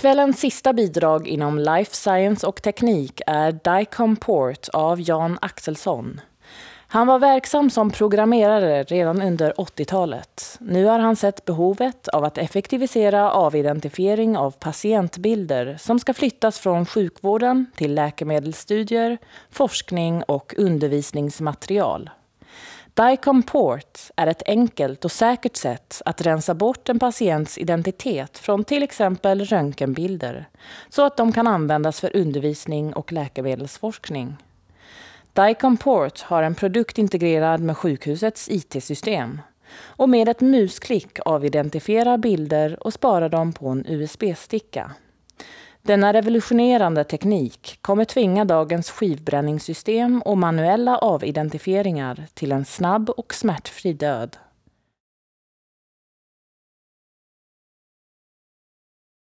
Kvällens sista bidrag inom life science och teknik är Dicomport av Jan Axelsson. Han var verksam som programmerare redan under 80-talet. Nu har han sett behovet av att effektivisera avidentifiering av patientbilder som ska flyttas från sjukvården till läkemedelsstudier, forskning och undervisningsmaterial. Dicomport är ett enkelt och säkert sätt att rensa bort en patients identitet från till exempel röntgenbilder så att de kan användas för undervisning och läkemedelsforskning. Dicomport har en produkt integrerad med sjukhusets IT-system och med ett musklick avidentifierar bilder och sparar dem på en USB-sticka. Denna revolutionerande teknik kommer tvinga dagens skivbränningssystem och manuella avidentifieringar till en snabb och smärtfri död.